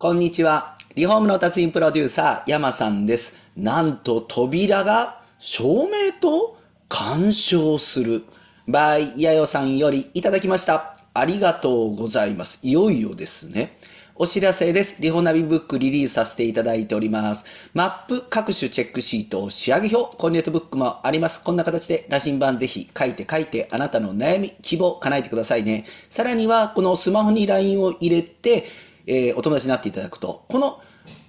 こんにちは。リフォームの達人プロデューサー、山さんです。なんと扉が照明と干渉する。b イ、ヤヨさんよりいただきました。ありがとうございます。いよいよですね。お知らせです。リホナビブックリリースさせていただいております。マップ、各種チェックシート、仕上げ表、コンネットブックもあります。こんな形で羅針盤ぜひ書いて書いて、あなたの悩み、希望、叶えてくださいね。さらには、このスマホに LINE を入れて、えー、お友達になっていただくと、この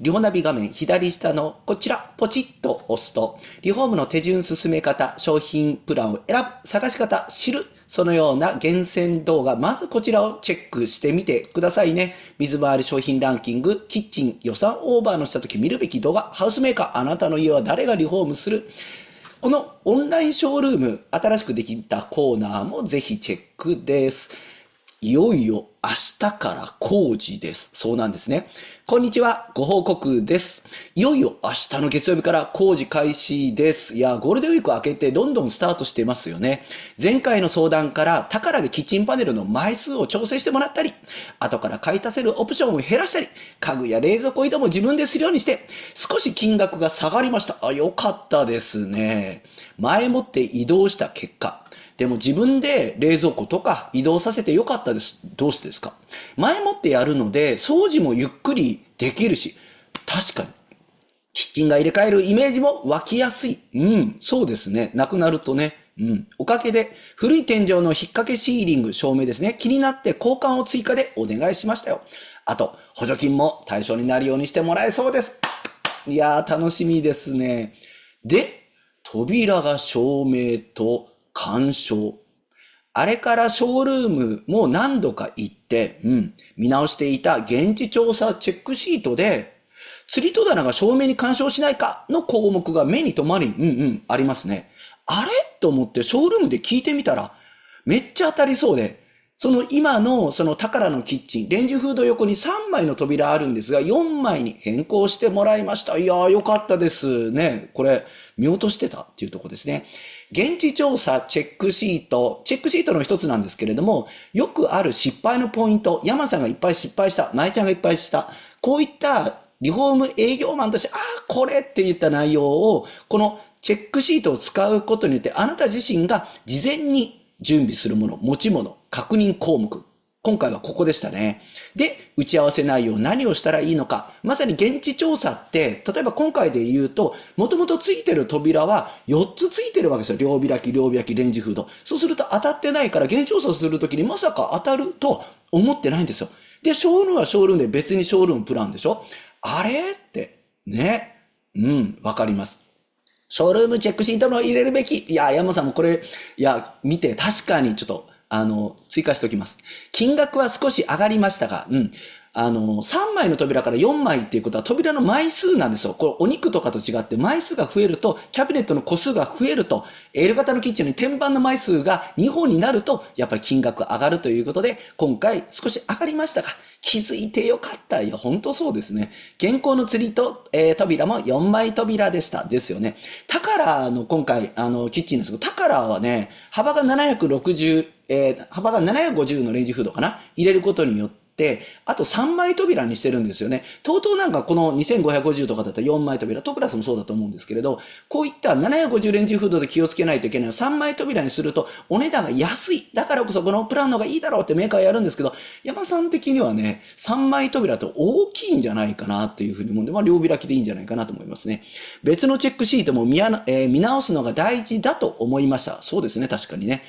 リホナビ画面左下のこちら、ポチッと押すと、リフォームの手順進め方、商品プランを選ぶ、探し方、知る、そのような厳選動画、まずこちらをチェックしてみてくださいね。水回り商品ランキング、キッチン予算オーバーのした時見るべき動画、ハウスメーカー、あなたの家は誰がリフォームするこのオンラインショールーム、新しくできたコーナーもぜひチェックです。いよいよ明日から工事です。そうなんですね。こんにちは。ご報告です。いよいよ明日の月曜日から工事開始です。いや、ゴールデンウィーク明けてどんどんスタートしてますよね。前回の相談から宝でキッチンパネルの枚数を調整してもらったり、後から買い足せるオプションを減らしたり、家具や冷蔵庫移動も自分でするようにして、少し金額が下がりました。あ、よかったですね。前もって移動した結果、でも自分で冷蔵庫とか移動させてよかったです。どうしてですか前もってやるので、掃除もゆっくりできるし、確かに。キッチンが入れ替えるイメージも湧きやすい。うん、そうですね。なくなるとね。うん。おかげで、古い天井の引っ掛けシーリング、照明ですね。気になって交換を追加でお願いしましたよ。あと、補助金も対象になるようにしてもらえそうです。いやー、楽しみですね。で、扉が照明と鑑賞。あれからショールームも何度か行って、うん、見直していた現地調査チェックシートで、釣り戸棚が照明に干渉しないかの項目が目に留まり、うんうん、ありますね。あれと思ってショールームで聞いてみたら、めっちゃ当たりそうで、その今のその宝のキッチン、レンジフード横に3枚の扉あるんですが、4枚に変更してもらいました。いやー、よかったですね。これ、見落としてたっていうとこですね。現地調査チェックシート。チェックシートの一つなんですけれども、よくある失敗のポイント。山さんがいっぱい失敗した。舞ちゃんがいっぱいした。こういったリフォーム営業マンとして、ああ、これって言った内容を、このチェックシートを使うことによって、あなた自身が事前に準備するもの、持ち物、確認項目。今回はここでしたね。で、打ち合わせ内容、何をしたらいいのか。まさに現地調査って、例えば今回で言うと、もともとついてる扉は4つついてるわけですよ。両開き、両開き、レンジフード。そうすると当たってないから、現地調査するときにまさか当たると思ってないんですよ。で、ショールームはショールームで別にショールームプランでしょあれって、ね。うん、わかります。ショールームチェックシートも入れるべき。いや、山さんもこれ、いや、見て、確かにちょっと、あの、追加しておきます。金額は少し上がりましたが、うん。あの、3枚の扉から4枚っていうことは扉の枚数なんですよ。これお肉とかと違って枚数が増えると、キャビネットの個数が増えると、L 型のキッチンに天板の枚数が2本になると、やっぱり金額上がるということで、今回少し上がりましたが、気づいてよかった。いや、ほんとそうですね。健康の釣りと、えー、扉も4枚扉でした。ですよね。タカラの今回、あの、キッチンですけど、タカラはね、幅が760、えー、幅が750のレンジフードかな入れることによって、、あと3枚扉にしてるんですよね。とうとうなんかこの2550とかだったら4枚扉、トプラスもそうだと思うんですけれど、こういった750レンジフードで気をつけないといけない3枚扉にするとお値段が安い。だからこそこのプランの方がいいだろうってメーカーやるんですけど、山さん的にはね、3枚扉って大きいんじゃないかなっていうふうに思うんで、まあ両開きでいいんじゃないかなと思いますね。別のチェックシートも見,、えー、見直すのが大事だと思いました。そうですね、確かにね。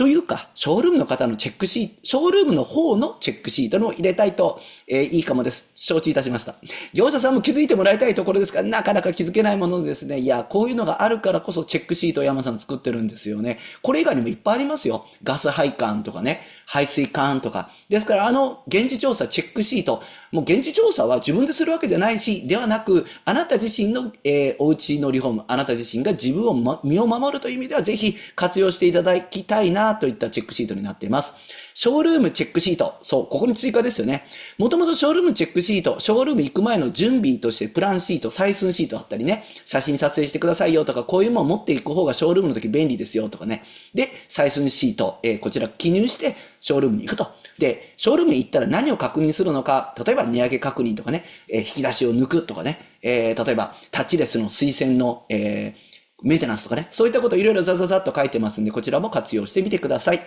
というか、ショールームの方のチェックシート、ショールームの方のチェックシートの入れたいと、えー、いいかもです。承知いたしました。業者さんも気づいてもらいたいところですが、なかなか気づけないものですね。いや、こういうのがあるからこそチェックシートを山さん作ってるんですよね。これ以外にもいっぱいありますよ。ガス配管とかね、排水管とか。ですから、あの、現地調査、チェックシート。もう現地調査は自分でするわけじゃないし、ではなく、あなた自身の、えー、お家のリフォーム、あなた自身が自分を、ま、身を守るという意味では、ぜひ活用していただきたいなといったチェックシートになっています。ショールームチェックシート。そう、ここに追加ですよね。もともとショールームチェックシート、ショールーム行く前の準備としてプランシート、採寸シートあったりね、写真撮影してくださいよとか、こういうもの持っていく方がショールームの時便利ですよとかね。で、採寸シート、えー、こちら記入してショールームに行くと。で、ショールームに行ったら何を確認するのか、例えば値上げ確認とかね、えー、引き出しを抜くとかね、えー、例えばタッチレスの推薦の、えーメンテナンスとかね、そういったこといろいろザザザっと書いてますんで、こちらも活用してみてください。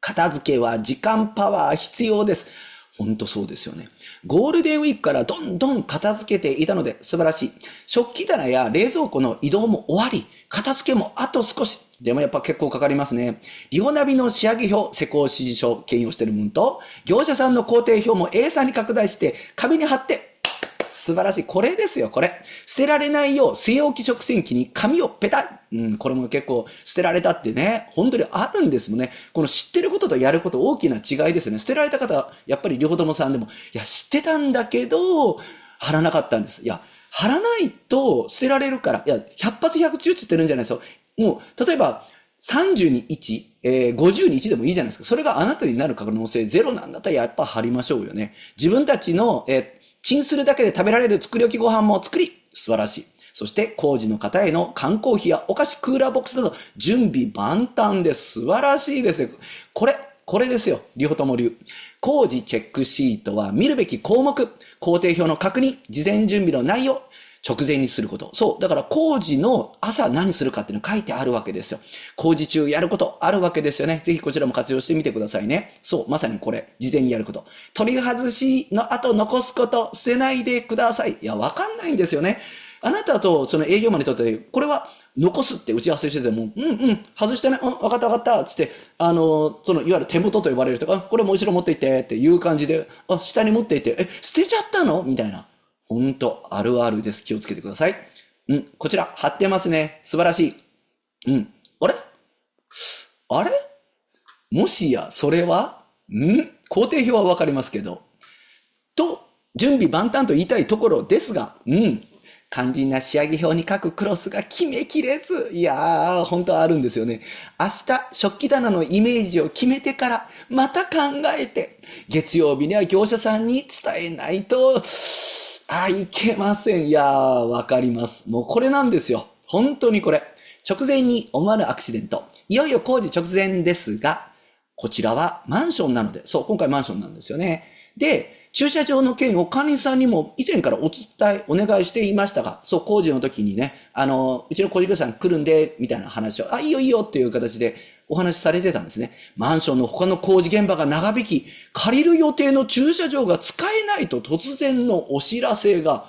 片付けは時間パワー必要です。ほんとそうですよね。ゴールデンウィークからどんどん片付けていたので素晴らしい。食器棚や冷蔵庫の移動も終わり、片付けもあと少し。でもやっぱ結構かかりますね。リオナビの仕上げ表、施工指示書、兼用してる分と、業者さんの工程表も A さんに拡大して、紙に貼って素晴らしい。これですよ、これ。捨てられないよう、据え置き食洗機に紙をペタッうん、これも結構捨てられたってね、本当にあるんですもんね。この知ってることとやること大きな違いですよね。捨てられた方、やっぱり両友さんでも、いや、知ってたんだけど、貼らなかったんです。いや、貼らないと捨てられるから、いや、100発100中って言ってるんじゃないですよ。もう、例えば、30に1、えー、50に1でもいいじゃないですか。それがあなたになる可能性ゼロなんだったらやっぱ貼りましょうよね。自分たちの、えーチンするだけで食べられる作り置きご飯も作り、素晴らしい。そして工事の方への缶コーヒーやお菓子、クーラーボックスなど準備万端で素晴らしいですよ。これ、これですよ。リホトモ流。工事チェックシートは見るべき項目、工程表の確認、事前準備の内容、直前にすること。そう。だから工事の朝何するかっていうの書いてあるわけですよ。工事中やることあるわけですよね。ぜひこちらも活用してみてくださいね。そう。まさにこれ。事前にやること。取り外しの後残すこと。捨てないでください。いや、わかんないんですよね。あなたとその営業マンにとって、これは残すって打ち合わせしてても、うんうん、外してね、うん、分かった分かったつって、あの、その、いわゆる手元と呼ばれるとか、これもう後ろ持っていってっていう感じで、あ、下に持っていって、え、捨てちゃったのみたいな。ほんと、あるあるです。気をつけてください。うん、こちら、貼ってますね。素晴らしい。うん。あれあれもしや、それはん工程表はわかりますけど。と、準備万端と言いたいところですが、うん。肝心な仕上げ表に書くクロスが決めきれず。いやー、本当はあるんですよね。明日、食器棚のイメージを決めてから、また考えて、月曜日には業者さんに伝えないと、あ、いけません。いやー、わかります。もうこれなんですよ。本当にこれ。直前に思わぬアクシデント。いよいよ工事直前ですが、こちらはマンションなので、そう、今回マンションなんですよね。で、駐車場の件を管理さんにも以前からお伝え、お願いしていましたが、そう、工事の時にね、あの、うちの工事業者さん来るんで、みたいな話を、あ、いいよいいよっていう形で、お話しされてたんですね。マンションの他の工事現場が長引き、借りる予定の駐車場が使えないと突然のお知らせが、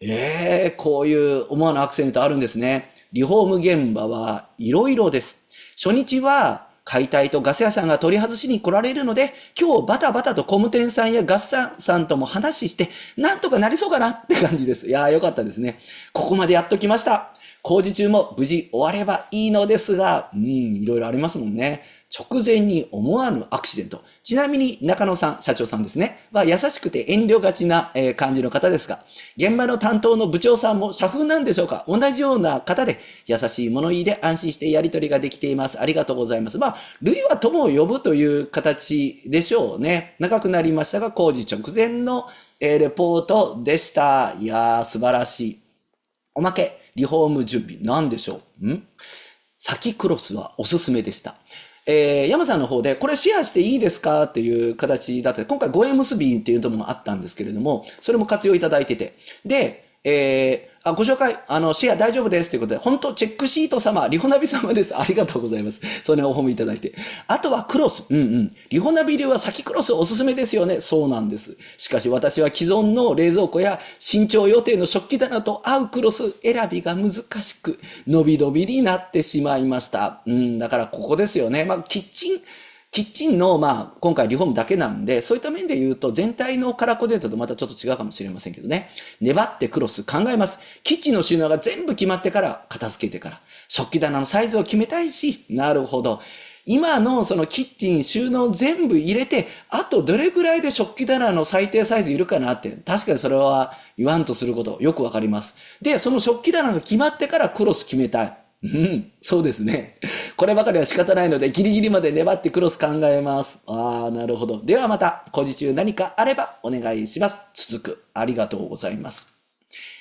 ええー、こういう思わぬアクセントあるんですね。リフォーム現場はいろいろです。初日は解体とガス屋さんが取り外しに来られるので、今日バタバタと工務店さんやガスさんとも話して、なんとかなりそうかなって感じです。いやーよかったですね。ここまでやっときました。工事中も無事終わればいいのですが、うん、いろいろありますもんね。直前に思わぬアクシデント。ちなみに中野さん、社長さんですね、は優しくて遠慮がちな感じの方ですが、現場の担当の部長さんも社風なんでしょうか同じような方で、優しい物言いで安心してやり取りができています。ありがとうございます。まあ、類は友を呼ぶという形でしょうね。長くなりましたが、工事直前のレポートでした。いやー、素晴らしい。おまけ。リフォーム準備、んでしょうん先クロスはおすすめでした。えー、山さんの方で、これシェアしていいですかっていう形だった今回、ご縁結びっていうのもあったんですけれども、それも活用いただいてて。で、えー、あ、ご紹介、あの、シェア大丈夫ですということで、本当チェックシート様、リホナビ様です。ありがとうございます。それをお褒めいただいて。あとはクロス。うんうん。リホナビ流は先クロスおすすめですよね。そうなんです。しかし私は既存の冷蔵庫や新調予定の食器棚と合うクロス選びが難しく、伸び伸びになってしまいました。うん、だからここですよね。まあ、キッチン、キッチンの、まあ、今回リフォームだけなんで、そういった面で言うと、全体のカラーコーディネートとまたちょっと違うかもしれませんけどね。粘ってクロス考えます。キッチンの収納が全部決まってから、片付けてから。食器棚のサイズを決めたいし、なるほど。今のそのキッチン収納全部入れて、あとどれぐらいで食器棚の最低サイズいるかなって、確かにそれは言わんとすることよくわかります。で、その食器棚が決まってからクロス決めたい。うん、そうですね。こればかりは仕方ないので、ギリギリまで粘ってクロス考えます。ああ、なるほど。ではまた、工事中何かあればお願いします。続く。ありがとうございます。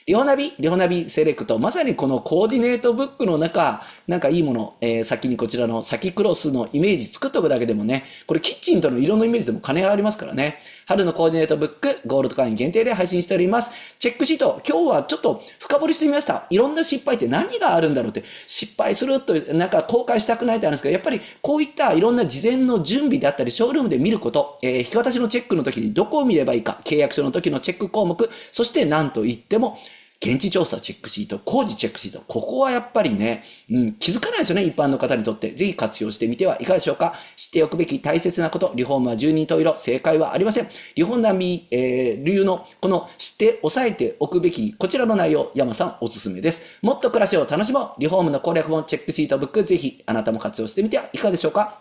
リオナビ、リオナビセレクト。まさにこのコーディネートブックの中、なんかいいもの、えー、先にこちらの先クロスのイメージ作っとくだけでもね、これキッチンとの色のイメージでも金がありますからね。春のコーディネートブック、ゴールド会員限定で配信しております。チェックシート、今日はちょっと深掘りしてみました。いろんな失敗って何があるんだろうって、失敗すると、なんか後悔したくないってあるんですけど、やっぱりこういったいろんな事前の準備であったり、ショールームで見ること、えー、引き渡しのチェックの時にどこを見ればいいか、契約書の時のチェック項目、そして何と言っても、現地調査チェックシート、工事チェックシート、ここはやっぱりね、うん、気づかないですよね、一般の方にとって。ぜひ活用してみてはいかがでしょうか。知っておくべき大切なこと、リフォームは十二十色、正解はありません。リフォーム並、えー、由の、この知って押さえておくべき、こちらの内容、山さんおすすめです。もっと暮らしを楽しもう。リフォームの攻略本、チェックシートブック、ぜひあなたも活用してみてはいかがでしょうか。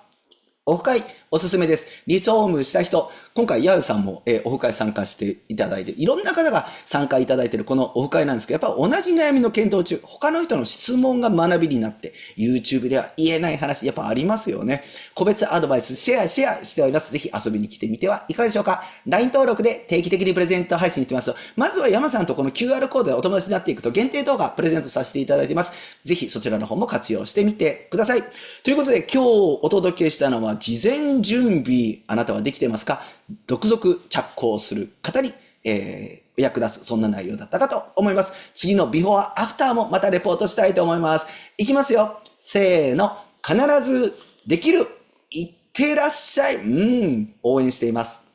オフ会おすすめです。リフォームした人、今回、ヤウさんも、えー、オフ会参加していただいて、いろんな方が参加いただいているこのオフ会なんですけど、やっぱ同じ悩みの検討中、他の人の質問が学びになって、YouTube では言えない話、やっぱありますよね。個別アドバイス、シェア、シェアしております。ぜひ遊びに来てみてはいかがでしょうか。LINE 登録で定期的にプレゼント配信してます。まずは山さんとこの QR コードでお友達になっていくと限定動画プレゼントさせていただいてます。ぜひそちらの方も活用してみてください。ということで、今日お届けしたのは、事前準備、あなたはできてますか続々着工する方に、えー、役立つ、そんな内容だったかと思います。次のビフォーアフターもまたレポートしたいと思います。いきますよ。せーの。必ずできる。いってらっしゃい。うん。応援しています。